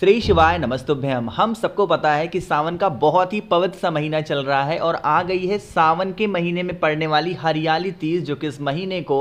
श्री शिवाय नमस्तुभ्यम हम सबको पता है कि सावन का बहुत ही पवित्र सा महीना चल रहा है और आ गई है सावन के महीने में पड़ने वाली हरियाली तीज जो कि इस महीने को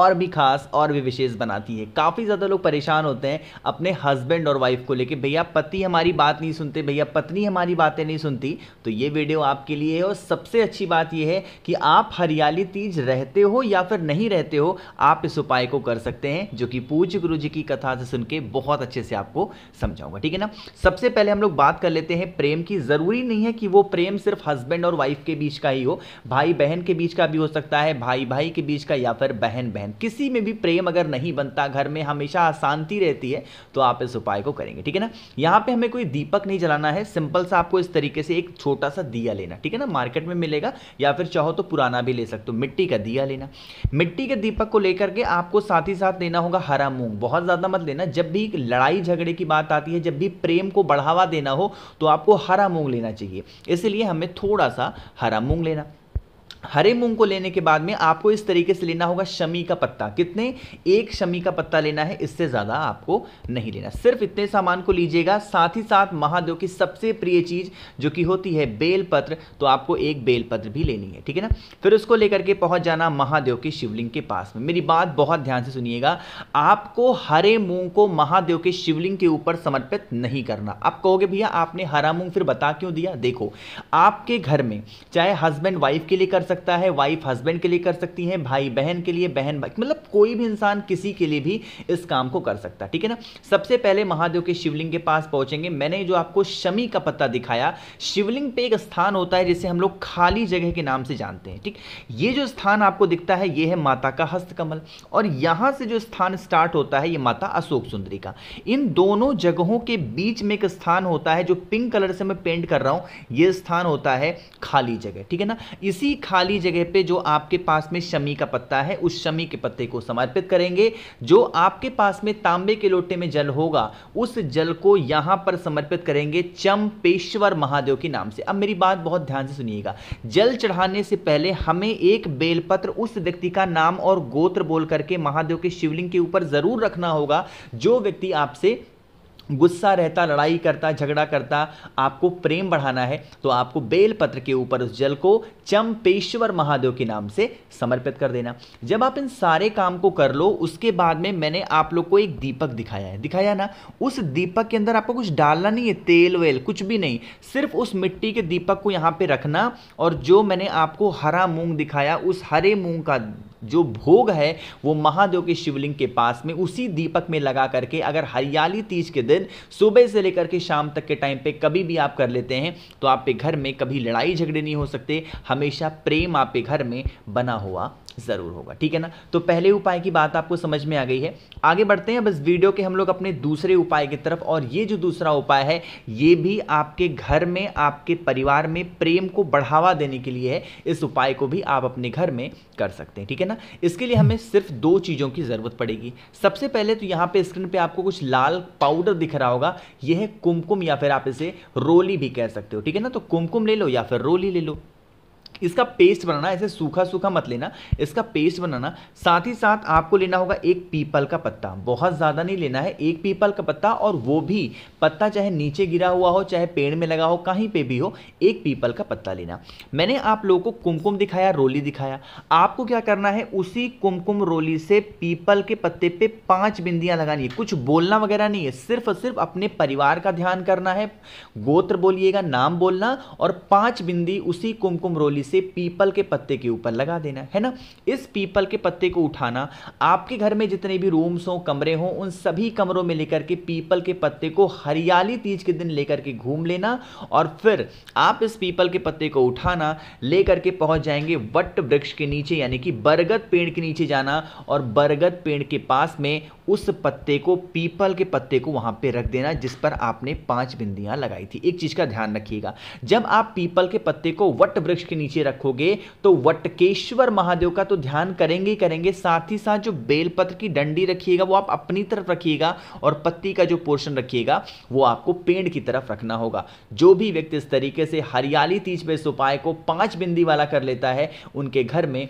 और भी खास और भी विशेष बनाती है काफ़ी ज़्यादा लोग परेशान होते हैं अपने हस्बैंड और वाइफ को लेकर भैया पति हमारी बात नहीं सुनते भैया पत्नी हमारी बातें नहीं सुनती तो ये वीडियो आपके लिए है और सबसे अच्छी बात यह है कि आप हरियाली तीज रहते हो या फिर नहीं रहते हो आप इस उपाय को कर सकते हैं जो कि पूज्य गुरु जी की कथा से सुन के बहुत अच्छे से आपको समझाऊंगा ठीक है ना सबसे पहले हम लोग बात कर लेते हैं प्रेम की ज़रूरी नहीं है कि वो प्रेम सिर्फ हस्बैंड और वाइफ के बीच का ही हो भाई बहन के बीच का भी हो सकता है भाई भाई के बीच का या फिर बहन बहन किसी में भी प्रेम अगर नहीं बनता घर में हमेशा अशांति रहती है तो आप इस उपाय को करेंगे ठीक है ना यहाँ पे हमें कोई दीपक नहीं जलाना है सिंपल सा आपको इस तरीके से एक छोटा सा दिया लेना ठीक है ना मार्केट में मिलेगा या फिर चाहो तो पुराना भी ले सकते हो मिट्टी का दिया लेना मिट्टी के दीपक को लेकर के आपको साथ ही साथ लेना होगा हरा मूंग बहुत ज़्यादा मत लेना जब भी लड़ाई झगड़े की बात आती है जब जब भी प्रेम को बढ़ावा देना हो तो आपको हरा मूंग लेना चाहिए इसलिए हमें थोड़ा सा हरा मूंग लेना हरे मूंग को लेने के बाद में आपको इस तरीके से लेना होगा शमी का पत्ता कितने एक शमी का पत्ता लेना है इससे ज़्यादा आपको नहीं लेना सिर्फ इतने सामान को लीजिएगा साथ ही साथ महादेव की सबसे प्रिय चीज़ जो कि होती है बेलपत्र तो आपको एक बेलपत्र भी लेनी है ठीक है ना फिर उसको लेकर के पहुंच जाना महादेव के शिवलिंग के पास में मेरी बात बहुत ध्यान से सुनिएगा आपको हरे मूंग को महादेव के शिवलिंग के ऊपर समर्पित नहीं करना आप कहोगे भैया आपने हरा मूंग फिर बता क्यों दिया देखो आपके घर में चाहे हस्बैंड वाइफ के लिए कर सकता है वाइफ हस्बैंड के लिए कर सकती हैं भाई बहन के लिए बहन भाई मतलब कोई भी इंसान किसी के लिए भी इस काम को कर सकता है ठीक है ना सबसे पहले महादेव के शिवलिंग के पास पहुंचेंगे मैंने जो आपको शमी का पत्ता दिखाया शिवलिंग पे एक स्थान होता है जिसे हम लोग खाली जगह के नाम से जानते हैं ठीक ये जो स्थान आपको दिखता है ये है माता का हस्तकमल और यहां से जो स्थान स्टार्ट होता है ये माता अशोक सुंदरी का इन दोनों जगहों के बीच में एक स्थान होता है जो पिंक कलर से मैं पेंट कर रहा हूं ये स्थान होता है खाली जगह ठीक है ना इसी खाली खाली जगह पे जो आपके पास में शमी का पत्ता है उस शमी के पत्ते को समर्पित करेंगे जो आपके पास में तांबे के लोटे में जल होगा उस जल को यहां पर समर्पित करेंगे चंपेश्वर महादेव के नाम से अब मेरी बात बहुत ध्यान से सुनिएगा जल चढ़ाने से पहले हमें एक बेलपत्र उस व्यक्ति का नाम और गोत्र बोल करके महादेव के शिवलिंग के ऊपर जरूर रखना होगा जो व्यक्ति आपसे गुस्सा रहता लड़ाई करता झगड़ा करता आपको प्रेम बढ़ाना है तो आपको बेलपत्र के ऊपर उस जल को चंपेश्वर महादेव के नाम से समर्पित कर देना जब आप इन सारे काम को कर लो उसके बाद में मैंने आप लोग को एक दीपक दिखाया है दिखाया ना उस दीपक के अंदर आपको कुछ डालना नहीं है तेल वेल कुछ भी नहीं सिर्फ उस मिट्टी के दीपक को यहाँ पर रखना और जो मैंने आपको हरा मूँग दिखाया उस हरे मूंग का जो भोग है वो महादेव के शिवलिंग के पास में उसी दीपक में लगा करके अगर हरियाली तीज के दिन सुबह से लेकर के शाम तक के टाइम पे कभी भी आप कर लेते हैं तो आपके घर में कभी लड़ाई झगड़े नहीं हो सकते हमेशा प्रेम आपके घर में बना हुआ ज़रूर होगा ठीक है ना तो पहले उपाय की बात आपको समझ में आ गई है आगे बढ़ते हैं बस वीडियो के हम लोग अपने दूसरे उपाय की तरफ और ये जो दूसरा उपाय है ये भी आपके घर में आपके परिवार में प्रेम को बढ़ावा देने के लिए है इस उपाय को भी आप अपने घर में कर सकते हैं ठीक है ना इसके लिए हमें सिर्फ दो चीज़ों की ज़रूरत पड़ेगी सबसे पहले तो यहाँ पे स्क्रीन पे आपको कुछ लाल पाउडर दिख रहा होगा यह है कुमकुम या फिर आप इसे रोली भी कह सकते हो ठीक है ना तो कुमकुम ले लो या फिर रोली ले लो इसका पेस्ट बनाना ऐसे सूखा सूखा मत लेना इसका पेस्ट बनाना साथ ही साथ आपको लेना होगा एक पीपल का पत्ता बहुत ज़्यादा नहीं लेना है एक पीपल का पत्ता और वो भी पत्ता चाहे नीचे गिरा हुआ हो चाहे पेड़ में लगा हो कहीं पे भी हो एक पीपल का पत्ता लेना मैंने आप लोगों को कुमकुम दिखाया रोली दिखाया आपको क्या करना है उसी कुमकुम रोली से पीपल के पत्ते पे पांच बिंदियां लगानी है कुछ बोलना वगैरह नहीं है सिर्फ और सिर्फ अपने परिवार का ध्यान करना है गोत्र बोलिएगा नाम बोलना और पांच बिंदी उसी कुमकुम रोली इसे पीपल के पत्ते के ऊपर लगा देना है ना इस पीपल के पत्ते को उठाना आपके घर में जितने भी रूम्स हों कमरे हों उन सभी कमरों में लेकर के पीपल के पत्ते को हरियाली तीज के दिन लेकर के घूम लेना और फिर आप इस पीपल के पत्ते को उठाना लेकर के पहुंच जाएंगे वट वृक्ष के नीचे यानी कि बरगद पेड़ के नीचे जाना और बरगद पेड़ के पास में उस पत्ते को पीपल के पत्ते को वहां पे रख देना जिस पर आपने पांच बिंदियां लगाई थी एक चीज का ध्यान रखिएगा जब आप पीपल के पत्ते को वट वृक्ष के नीचे नीचे रखोगे तो वटकेश्वर महादेव का तो ध्यान करेंगे करेंगे साथ ही साथ जो बेलपत्र की डंडी रखिएगा वो आप अपनी तरफ रखिएगा और पत्ती का जो पोर्शन रखिएगा वो आपको पेड़ की तरफ रखना होगा जो भी व्यक्ति इस तरीके से हरियाली तीज पे उपाय को पांच बिंदी वाला कर लेता है उनके घर में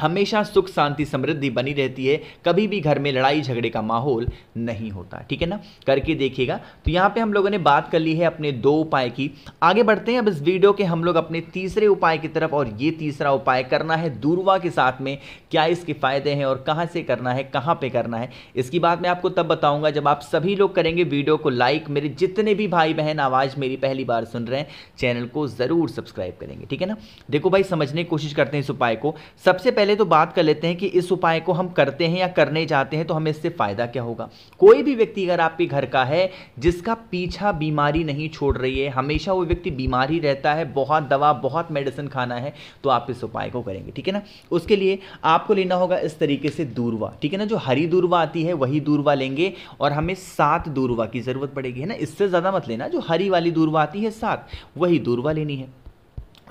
हमेशा सुख शांति समृद्धि बनी रहती है कभी भी घर में लड़ाई झगड़े का माहौल नहीं होता ठीक है ना करके देखिएगा तो यहाँ पे हम लोगों ने बात कर ली है अपने दो उपाय की आगे बढ़ते हैं अब इस वीडियो के हम लोग अपने तीसरे उपाय की तरफ और ये तीसरा उपाय करना है दूरवा के साथ में क्या इसके फायदे हैं और कहाँ से करना है कहाँ पर करना है इसकी बात मैं आपको तब बताऊँगा जब आप सभी लोग करेंगे वीडियो को लाइक मेरे जितने भी भाई बहन आवाज़ मेरी पहली बार सुन रहे हैं चैनल को ज़रूर सब्सक्राइब करेंगे ठीक है ना देखो भाई समझने की कोशिश करते हैं इस उपाय को सबसे पहले पहले तो बात कर लेते हैं कि इस उपाय को हम करते हैं या करने जाते हैं तो हमें इससे फ़ायदा क्या होगा कोई भी व्यक्ति अगर आपके घर का है जिसका पीछा बीमारी नहीं छोड़ रही है हमेशा वो व्यक्ति बीमार ही रहता है बहुत दवा बहुत मेडिसिन खाना है तो आप इस उपाय को करेंगे ठीक है ना उसके लिए आपको लेना होगा इस तरीके से दूरवा ठीक है ना जो हरी दूरवा आती है वही दूरवा लेंगे और हमें सात दूरवा की ज़रूरत पड़ेगी है ना इससे ज़्यादा मत लेना जो हरी वाली दूरवा आती है सात वही दूरवा लेनी है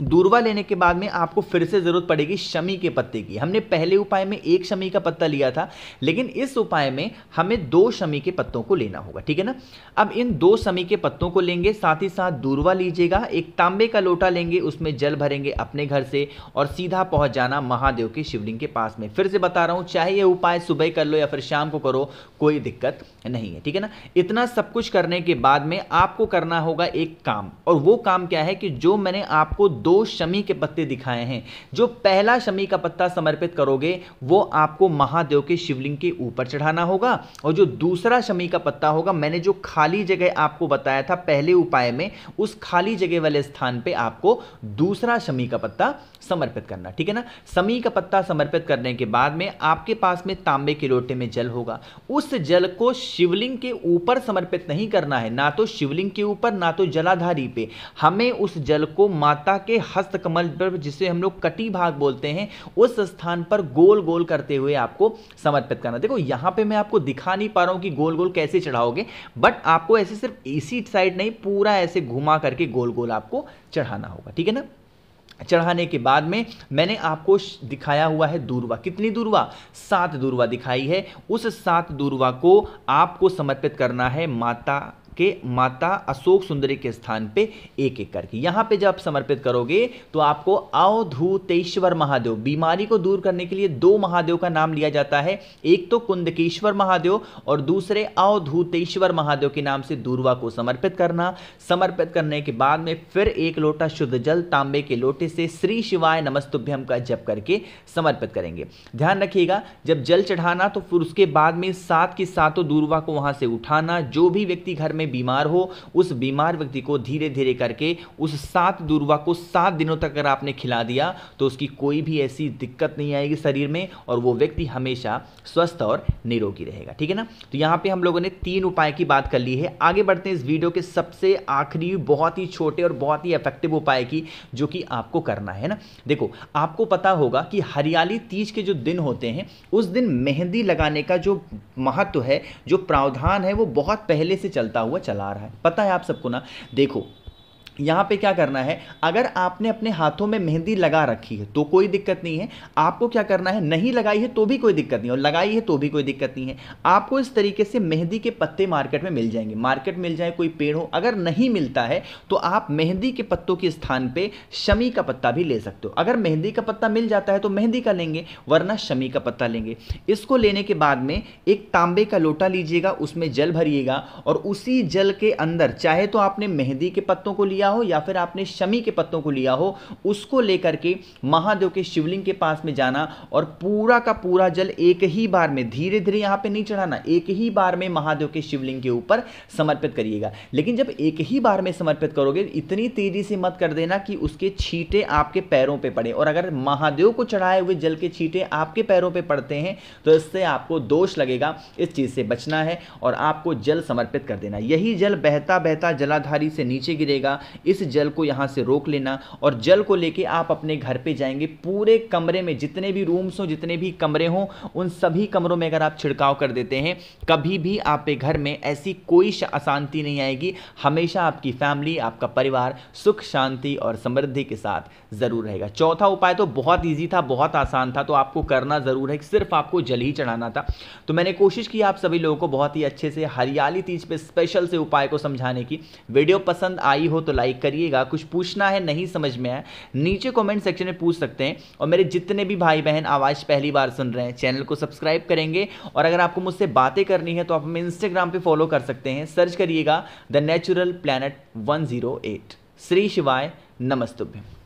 दूरवा लेने के बाद में आपको फिर से ज़रूरत पड़ेगी शमी के पत्ते की हमने पहले उपाय में एक शमी का पत्ता लिया था लेकिन इस उपाय में हमें दो शमी के पत्तों को लेना होगा ठीक है ना अब इन दो शमी के पत्तों को लेंगे साथ ही साथ दूरवा लीजिएगा एक तांबे का लोटा लेंगे उसमें जल भरेंगे अपने घर से और सीधा पहुंच जाना महादेव के शिवलिंग के पास में फिर से बता रहा हूँ चाहे यह उपाय सुबह कर लो या फिर शाम को करो कोई दिक्कत नहीं है ठीक है ना इतना सब कुछ करने के बाद में आपको करना होगा एक काम और वो काम क्या है कि जो मैंने आपको दो शमी के पत्ते दिखाए हैं जो पहला शमी का पत्ता समर्पित करोगे वो आपको महादेव के शिवलिंग के ऊपर चढ़ाना होगा और जो दूसरा शमी का पत्ता होगा मैंने जो खाली जगह आपको बताया था पहले उपाय में उस खाली जगह वाले स्थान पर आपको दूसरा शमी का पत्ता समर्पित करना ठीक है ना शमी का पत्ता समर्पित करने के बाद में आपके पास में तांबे के लोटे में जल होगा उस जल को शिवलिंग के ऊपर समर्पित नहीं करना है ना तो शिवलिंग के ऊपर ना तो जलाधारी पे हमें उस जल को माता के हस्तकमल पर जिसे हम लोग कटी भाग बोलते हैं उस स्थान पर गोल गोल करते हुए आपको समर्पित करना देखो यहां पे मैं आपको दिखा नहीं पा रहा हूं कि गोल गोल कैसे चढ़ाओगे बट आपको ऐसे सिर्फ इसी साइड नहीं पूरा ऐसे घुमा करके गोल गोल आपको चढ़ाना होगा ठीक है ना चढ़ाने के बाद में मैंने आपको दिखाया हुआ है दूरवा कितनी दूरवा सात दूरवा दिखाई है उस सात दूरवा को आपको समर्पित करना है माता के माता अशोक सुंदरी के स्थान पे एक एक करके यहाँ पे जब आप समर्पित करोगे तो आपको अवधूतेश्वर महादेव बीमारी को दूर करने के लिए दो महादेव का नाम लिया जाता है एक तो कुंदकेश्वर महादेव और दूसरे अवधूतेश्वर महादेव के नाम से दूरवा को समर्पित करना समर्पित करने के बाद में फिर एक लोटा शुद्ध जल तांबे के लोटे से श्री शिवाय नमस्तुभ्यम का जप करके समर्पित करेंगे ध्यान रखिएगा जब जल चढ़ाना तो फिर उसके बाद में सात की सातों दूरवा को वहां से उठाना जो भी व्यक्ति घर में में बीमार हो उस बीमार व्यक्ति को धीरे धीरे करके उस सात दूरवा को सात दिनों तक अगर आपने खिला दिया तो उसकी कोई भी ऐसी दिक्कत नहीं आएगी शरीर में और वो व्यक्ति हमेशा स्वस्थ और निरोगी रहेगा ठीक है ना तो यहाँ पे हम लोगों ने तीन उपाय की बात कर ली है आगे बढ़ते हैं इस वीडियो के सबसे आखिरी बहुत ही छोटे और बहुत ही इफेक्टिव उपाय की जो कि आपको करना है ना देखो आपको पता होगा कि हरियाली तीज के जो दिन होते हैं उस दिन मेहंदी लगाने का जो महत्व है जो प्रावधान है वो बहुत पहले से चलता हुआ हुआ चला रहा है पता है आप सबको ना देखो यहाँ पे क्या करना है अगर आपने अपने हाथों में मेहंदी लगा रखी है तो कोई दिक्कत नहीं है आपको क्या करना है नहीं लगाई है तो भी कोई दिक्कत नहीं और लगाई है तो भी कोई दिक्कत नहीं है आपको इस तरीके से मेहंदी के पत्ते मार्केट में मिल जाएंगे मार्केट मिल जाए कोई पेड़ हो अगर नहीं मिलता है तो आप मेहंदी के पत्तों के स्थान पर शमी का पत्ता भी ले सकते हो अगर मेहंदी का पत्ता मिल जाता है तो मेहंदी का लेंगे वरना शमी का पत्ता लेंगे इसको लेने के बाद में एक तांबे का लोटा लीजिएगा उसमें जल भरिएगा और उसी जल के अंदर चाहे तो आपने मेहंदी के पत्तों को लिया लिया हो या फिर आपने शमी के पत्तों को लिया हो उसको लेकर के महादेव के शिवलिंग के पास में जाना और पूरा का पूरा जल एक ही बार में धीरे धीरे यहाँ पे नहीं चढ़ाना एक ही बार में महादेव के शिवलिंग के ऊपर समर्पित करिएगा लेकिन जब एक ही बार में समर्पित करोगे इतनी तेजी से मत कर देना कि उसके छींटे आपके पैरों पर पड़े और अगर महादेव को चढ़ाए हुए जल के छींटे आपके पैरों पर पड़ते हैं तो इससे आपको दोष लगेगा इस चीज़ से बचना है और आपको जल समर्पित कर देना यही जल बहता बहता जलाधारी से नीचे गिरेगा इस जल को यहाँ से रोक लेना और जल को लेके आप अपने घर पे जाएंगे पूरे कमरे में जितने भी रूम्स हों जितने भी कमरे हों उन सभी कमरों में अगर आप छिड़काव कर देते हैं कभी भी आपके घर में ऐसी कोई अशांति नहीं आएगी हमेशा आपकी फैमिली आपका परिवार सुख शांति और समृद्धि के साथ ज़रूर रहेगा चौथा उपाय तो बहुत ईजी था बहुत आसान था तो आपको करना ज़रूर है सिर्फ आपको जल ही चढ़ाना था तो मैंने कोशिश की आप सभी लोगों को बहुत ही अच्छे से हरियाली तीज पे स्पेशल से उपाय को समझाने की वीडियो पसंद आई हो तो लाइक करिएगा कुछ पूछना है नहीं समझ में आया नीचे कमेंट सेक्शन में पूछ सकते हैं और मेरे जितने भी भाई बहन आवाज़ पहली बार सुन रहे हैं चैनल को सब्सक्राइब करेंगे और अगर आपको मुझसे बातें करनी है तो आप हमें इंस्टाग्राम पर फॉलो कर सकते हैं सर्च करिएगा द नेचुरल प्लानट वन श्री शिवाय नमस्तुभ्यम